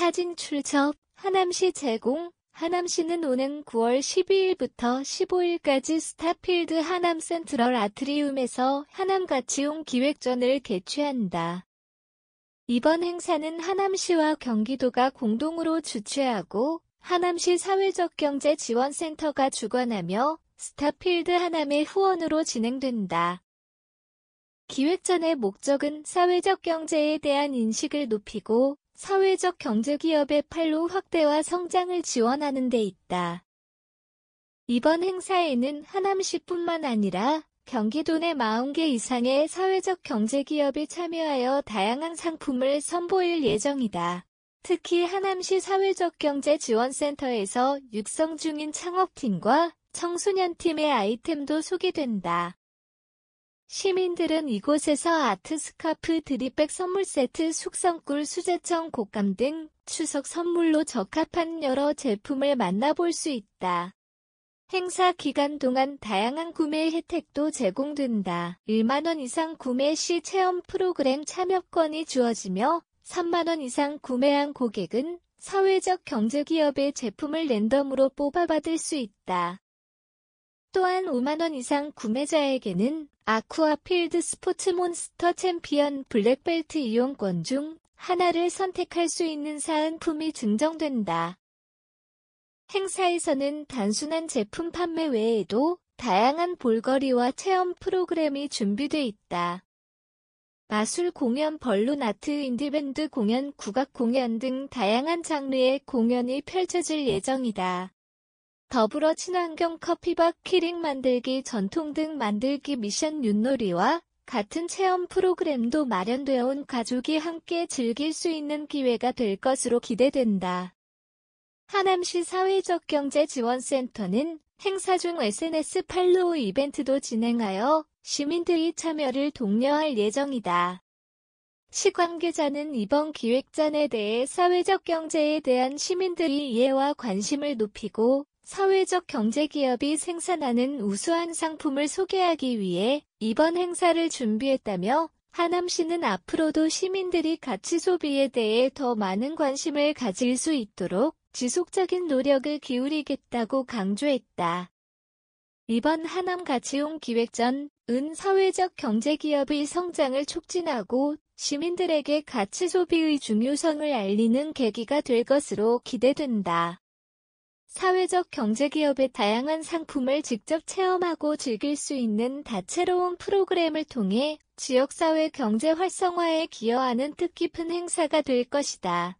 사진 출처 하남시 제공 하남시는 오는 9월 12일부터 15일까지 스타필드 하남 센트럴 아트리움에서 하남가치용 기획전을 개최한다. 이번 행사는 하남시와 경기도가 공동으로 주최하고 하남시 사회적경제지원센터가 주관하며 스타필드 하남의 후원으로 진행된다. 기획전의 목적은 사회적 경제에 대한 인식을 높이고 사회적 경제기업의 팔로 확대와 성장을 지원하는 데 있다. 이번 행사에는 하남시뿐만 아니라 경기도 내 40개 이상의 사회적 경제기업이 참여하여 다양한 상품을 선보일 예정이다. 특히 하남시 사회적경제지원센터에서 육성 중인 창업팀과 청소년팀의 아이템도 소개된다. 시민들은 이곳에서 아트 스카프 드립백 선물 세트 숙성꿀 수제청 곶감 등 추석 선물로 적합한 여러 제품을 만나볼 수 있다. 행사 기간 동안 다양한 구매 혜택도 제공된다. 1만원 이상 구매 시 체험 프로그램 참여권이 주어지며 3만원 이상 구매한 고객은 사회적 경제기업의 제품을 랜덤으로 뽑아받을 수 있다. 또한 5만원 이상 구매자에게는 아쿠아필드 스포츠 몬스터 챔피언 블랙벨트 이용권 중 하나를 선택할 수 있는 사은품이 증정된다. 행사에서는 단순한 제품 판매 외에도 다양한 볼거리와 체험 프로그램이 준비돼 있다. 마술 공연, 벌룬 아트, 인디밴드 공연, 국악 공연 등 다양한 장르의 공연이 펼쳐질 예정이다. 더불어 친환경 커피박 키링 만들기 전통 등 만들기 미션 윷놀이와 같은 체험 프로그램도 마련되어 온 가족이 함께 즐길 수 있는 기회가 될 것으로 기대된다. 하남시 사회적경제지원센터는 행사 중 SNS 팔로우 이벤트도 진행하여 시민들의 참여를 독려할 예정이다. 시 관계자는 이번 기획전에 대해 사회적 경제에 대한 시민들의 이해와 관심을 높이고 사회적 경제기업이 생산하는 우수한 상품을 소개하기 위해 이번 행사를 준비했다며 하남시는 앞으로도 시민들이 가치 소비에 대해 더 많은 관심을 가질 수 있도록 지속적인 노력을 기울이겠다고 강조했다. 이번 하남 가치홍 기획전 은 사회적 경제기업의 성장을 촉진하고 시민들에게 가치 소비의 중요성을 알리는 계기가 될 것으로 기대된다. 사회적 경제기업의 다양한 상품을 직접 체험하고 즐길 수 있는 다채로운 프로그램을 통해 지역사회 경제 활성화에 기여하는 뜻깊은 행사가 될 것이다.